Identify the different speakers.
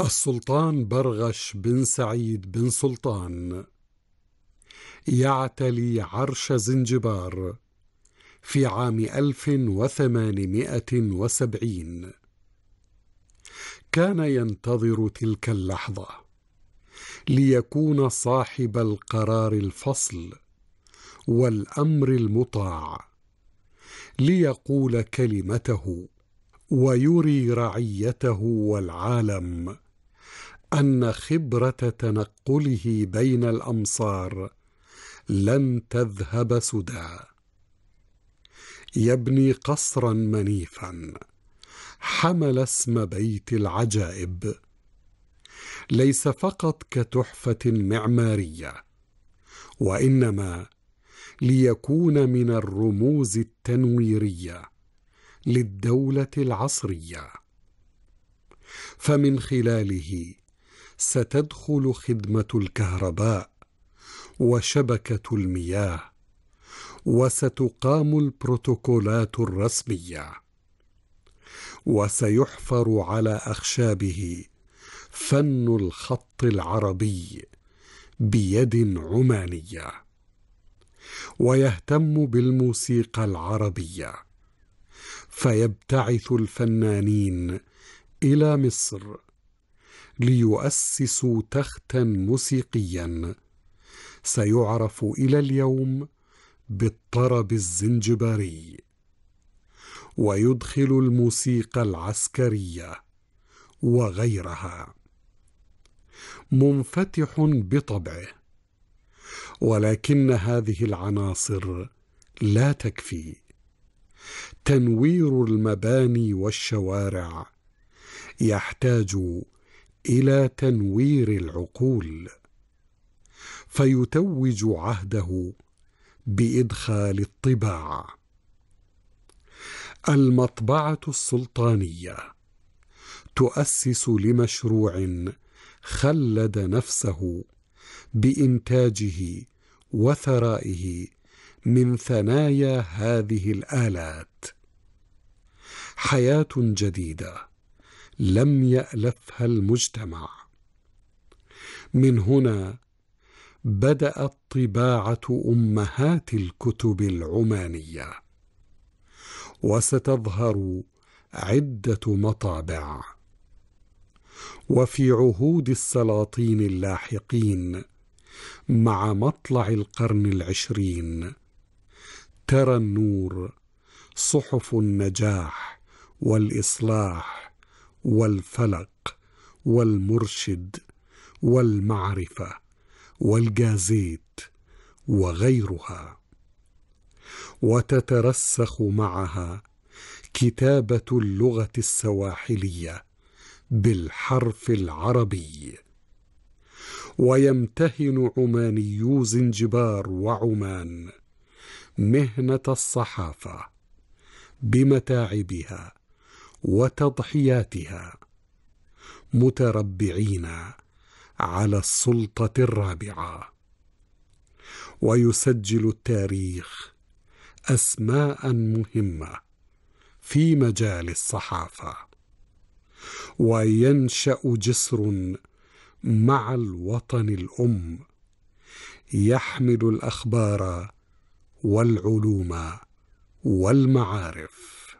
Speaker 1: السلطان برغش بن سعيد بن سلطان يعتلي عرش زنجبار في عام 1870 كان ينتظر تلك اللحظة ليكون صاحب القرار الفصل والامر المطاع ليقول كلمته ويري رعيته والعالم ان خبره تنقله بين الامصار لن تذهب سدى يبني قصرا منيفا حمل اسم بيت العجائب ليس فقط كتحفه معماريه وانما ليكون من الرموز التنويريه للدوله العصريه فمن خلاله ستدخل خدمه الكهرباء وشبكه المياه وستقام البروتوكولات الرسميه وسيحفر على اخشابه فن الخط العربي بيد عمانيه ويهتم بالموسيقى العربيه فيبتعث الفنانين الى مصر ليؤسسوا تختا موسيقيا سيعرف الى اليوم بالطرب الزنجباري ويدخل الموسيقى العسكريه وغيرها منفتح بطبعه ولكن هذه العناصر لا تكفي تنوير المباني والشوارع يحتاج الى تنوير العقول فيتوج عهده بادخال الطباع المطبعه السلطانيه تؤسس لمشروع خلد نفسه بانتاجه وثرائه من ثنايا هذه الالات حياه جديده لم يالفها المجتمع من هنا بدات طباعه امهات الكتب العمانيه وستظهر عده مطابع وفي عهود السلاطين اللاحقين مع مطلع القرن العشرين ترى النور صحف النجاح والإصلاح والفلق والمرشد والمعرفة والجازيت وغيرها وتترسخ معها كتابة اللغة السواحلية بالحرف العربي ويمتهن عمانيو زنجبار وعمان مهنه الصحافه بمتاعبها وتضحياتها متربعين على السلطه الرابعه ويسجل التاريخ اسماء مهمه في مجال الصحافه وينشا جسر مع الوطن الأم يحمل الأخبار والعلوم والمعارف